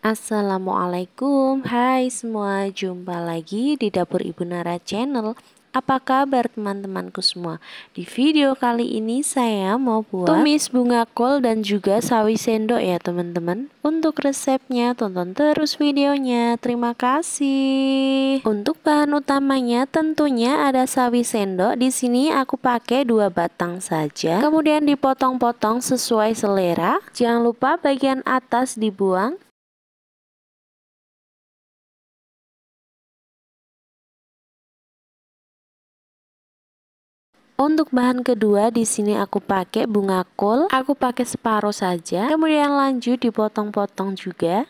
Assalamualaikum, hai semua, jumpa lagi di Dapur Ibu Nara Channel Apa kabar teman-temanku semua? Di video kali ini saya mau buat tumis bunga kol dan juga sawi sendok ya teman-teman Untuk resepnya tonton terus videonya, terima kasih Untuk bahan utamanya tentunya ada sawi sendok Di sini aku pakai dua batang saja Kemudian dipotong-potong sesuai selera Jangan lupa bagian atas dibuang Untuk bahan kedua di sini aku pakai bunga kol, aku pakai separuh saja. Kemudian lanjut dipotong-potong juga.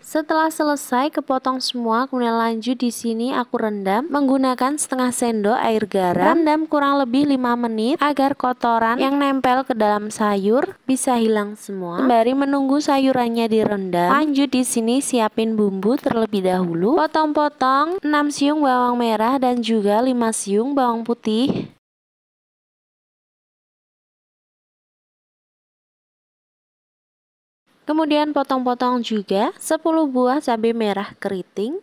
Setelah selesai kepotong semua, kemudian lanjut di sini aku rendam menggunakan setengah sendok air garam. Rendam kurang lebih 5 menit agar kotoran yang nempel ke dalam sayur bisa hilang semua. Sembari menunggu sayurannya direndam. Lanjut di sini siapin bumbu terlebih dahulu. Potong-potong 6 siung bawang merah dan juga 5 siung bawang putih. Kemudian potong-potong juga 10 buah cabe merah keriting.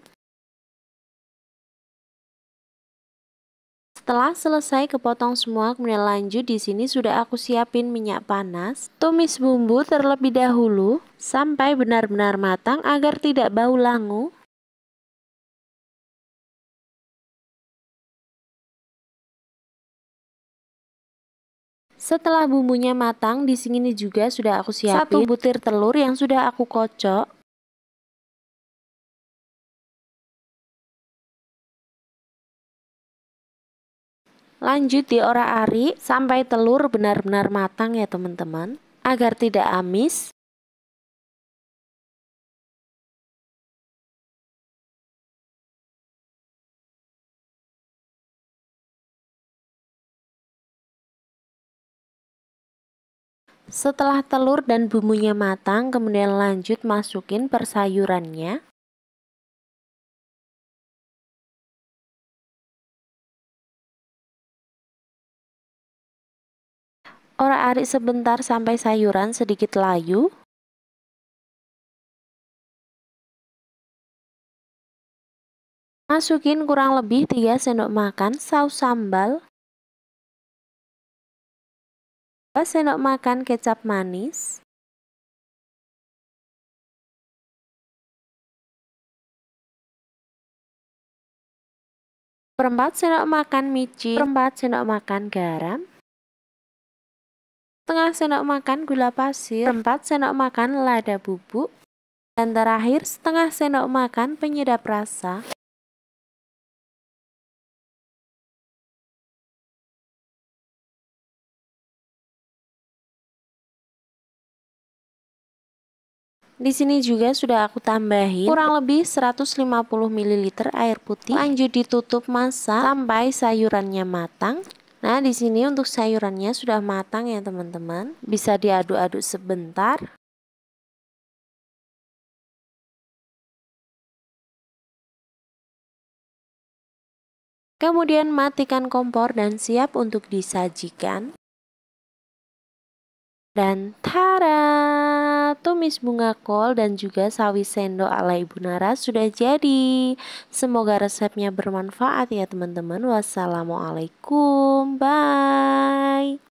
Setelah selesai kepotong semua, kemudian lanjut di sini sudah aku siapin minyak panas. Tumis bumbu terlebih dahulu sampai benar-benar matang agar tidak bau langu. Setelah bumbunya matang, di sini juga sudah aku siapin satu butir telur yang sudah aku kocok. Lanjut diorak-arik sampai telur benar-benar matang ya teman-teman, agar tidak amis. Setelah telur dan bumbunya matang, kemudian lanjut masukin persayurannya. orak arik sebentar sampai sayuran sedikit layu. Masukin kurang lebih 3 sendok makan saus sambal 4 sendok makan kecap manis, Perempat sendok makan micin, Perempat sendok makan garam, setengah sendok makan gula pasir, Perempat sendok makan lada bubuk, dan terakhir setengah sendok makan penyedap rasa. Di sini juga sudah aku tambahin kurang lebih 150 ml air putih. Lanjut ditutup masak sampai sayurannya matang. Nah, di sini untuk sayurannya sudah matang ya, teman-teman. Bisa diaduk-aduk sebentar. Kemudian matikan kompor dan siap untuk disajikan. Dan tara, tumis bunga kol dan juga sawi sendok ala Ibu Nara sudah jadi. Semoga resepnya bermanfaat ya teman-teman. Wassalamualaikum. Bye.